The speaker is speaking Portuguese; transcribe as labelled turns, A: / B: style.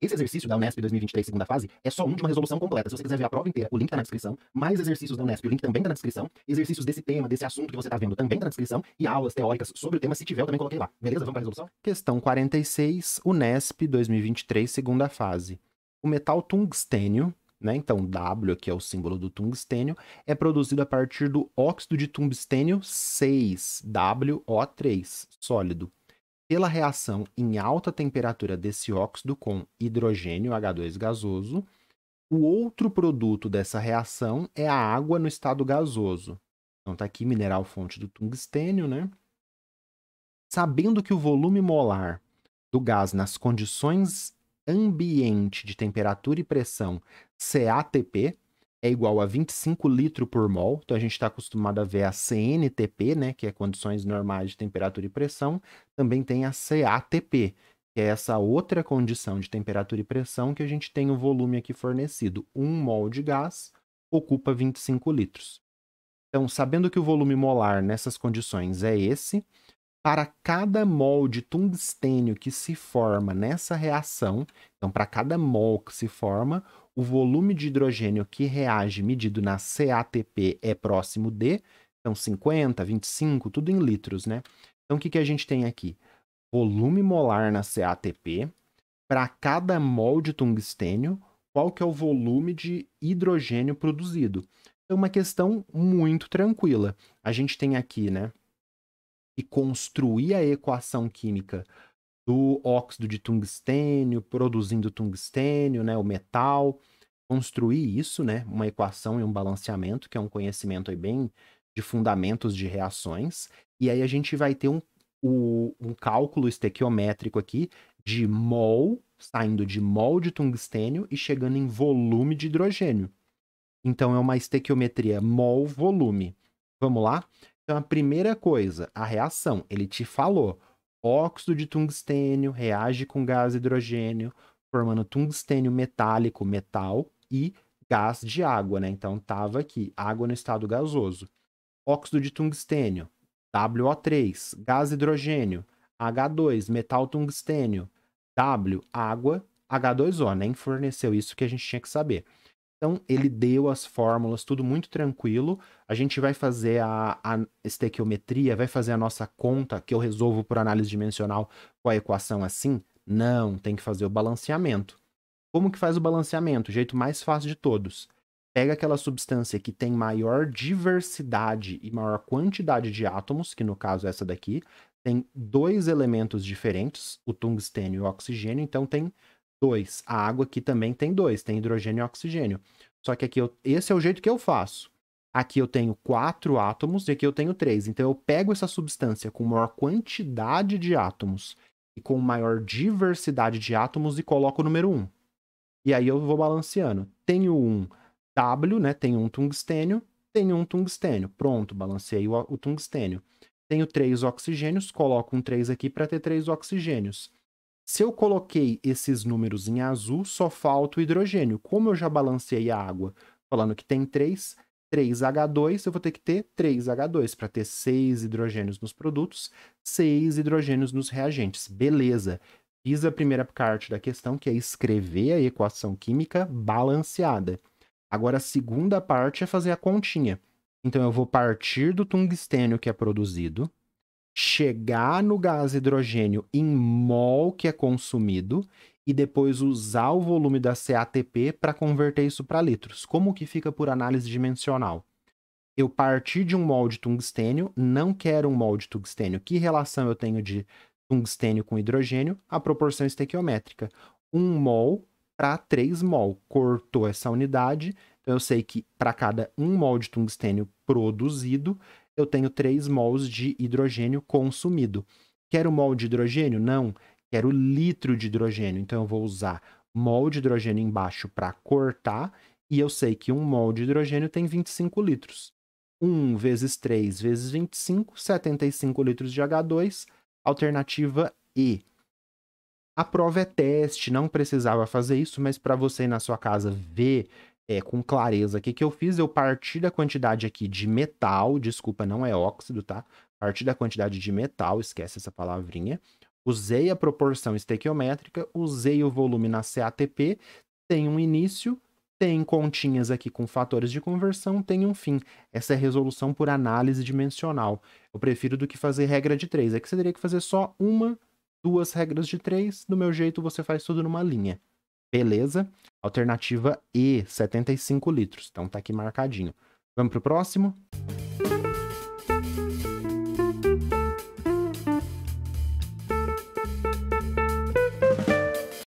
A: Esse exercício da Unesp 2023, segunda fase, é só um de uma resolução completa. Se você quiser ver a prova inteira, o link está na descrição. Mais exercícios da Unesp, o link também está na descrição. Exercícios desse tema, desse assunto que você está vendo, também está na descrição. E aulas teóricas sobre o tema, se tiver, eu também coloquei lá. Beleza? Vamos para a resolução? Questão 46, Unesp 2023, segunda fase. O metal tungstênio, né? Então, W, aqui é o símbolo do tungstênio, é produzido a partir do óxido de tungstênio 6, WO3, sólido pela reação em alta temperatura desse óxido com hidrogênio H2 gasoso. O outro produto dessa reação é a água no estado gasoso. Então está aqui mineral fonte do tungstênio, né? Sabendo que o volume molar do gás nas condições ambiente de temperatura e pressão CATP, é igual a 25 litros por mol. Então a gente está acostumado a ver a CNTP, né, que é condições normais de temperatura e pressão. Também tem a CATP, que é essa outra condição de temperatura e pressão que a gente tem o volume aqui fornecido. Um mol de gás ocupa 25 litros. Então, sabendo que o volume molar nessas condições é esse, para cada mol de tungstênio que se forma nessa reação, então para cada mol que se forma, o volume de hidrogênio que reage medido na CATP é próximo de, então 50, 25, tudo em litros, né? Então o que, que a gente tem aqui? Volume molar na CATP, para cada mol de tungstênio, qual que é o volume de hidrogênio produzido. É uma questão muito tranquila. A gente tem aqui, né, que construir a equação química do óxido de tungstênio, produzindo tungstênio, né, o metal, construir isso, né, uma equação e um balanceamento, que é um conhecimento aí bem de fundamentos de reações, e aí a gente vai ter um, o, um cálculo estequiométrico aqui de mol, saindo de mol de tungstênio e chegando em volume de hidrogênio. Então é uma estequiometria mol-volume. Vamos lá? Então a primeira coisa, a reação, ele te falou, óxido de tungstênio reage com gás hidrogênio, formando tungstênio metálico, metal, e gás de água, né? Então tava aqui, água no estado gasoso. Óxido de tungstênio, WO3, gás hidrogênio, H2, metal tungstênio, W, água, H2O, nem né? forneceu isso que a gente tinha que saber. Então, ele deu as fórmulas, tudo muito tranquilo. A gente vai fazer a, a estequiometria, vai fazer a nossa conta, que eu resolvo por análise dimensional com a equação assim? Não, tem que fazer o balanceamento. Como que faz o balanceamento? O jeito mais fácil de todos. Pega aquela substância que tem maior diversidade e maior quantidade de átomos, que no caso é essa daqui, tem dois elementos diferentes, o tungstênio e o oxigênio, então tem dois. A água aqui também tem dois, tem hidrogênio e oxigênio. Só que aqui eu, esse é o jeito que eu faço. Aqui eu tenho quatro átomos e aqui eu tenho três. Então eu pego essa substância com maior quantidade de átomos e com maior diversidade de átomos e coloco o número 1. Um. E aí eu vou balanceando. Tenho um W, né? Tenho um tungstênio, tenho um tungstênio. Pronto, balanceei o, o tungstênio. Tenho três oxigênios, coloco um 3 aqui para ter três oxigênios. Se eu coloquei esses números em azul, só falta o hidrogênio. Como eu já balancei a água falando que tem 3, 3H2, eu vou ter que ter 3H2 para ter 6 hidrogênios nos produtos, 6 hidrogênios nos reagentes. Beleza. Fiz a primeira parte da questão, que é escrever a equação química balanceada. Agora, a segunda parte é fazer a continha. Então, eu vou partir do tungstênio que é produzido, chegar no gás hidrogênio em mol que é consumido e depois usar o volume da CATP para converter isso para litros. Como que fica por análise dimensional? Eu parti de um mol de tungstênio, não quero um mol de tungstênio. Que relação eu tenho de tungstênio com hidrogênio? A proporção estequiométrica. um mol para 3 mol. Cortou essa unidade, então eu sei que para cada um mol de tungstênio produzido, eu tenho 3 mols de hidrogênio consumido. Quero mol de hidrogênio? Não. Quero litro de hidrogênio. Então eu vou usar mol de hidrogênio embaixo para cortar. E eu sei que um mol de hidrogênio tem 25 litros. 1 vezes 3 vezes 25, 75 litros de H2. Alternativa E. A prova é teste, não precisava fazer isso, mas para você na sua casa ver é, com clareza aqui que eu fiz, eu parti da quantidade aqui de metal, desculpa, não é óxido, tá? Parti da quantidade de metal, esquece essa palavrinha. Usei a proporção estequiométrica, usei o volume na CATP, tem um início, tem continhas aqui com fatores de conversão, tem um fim. Essa é resolução por análise dimensional. Eu prefiro do que fazer regra de três. É que você teria que fazer só uma, duas regras de três. Do meu jeito, você faz tudo numa linha. Beleza. Alternativa E, 75 litros. Então tá aqui marcadinho. Vamos pro próximo?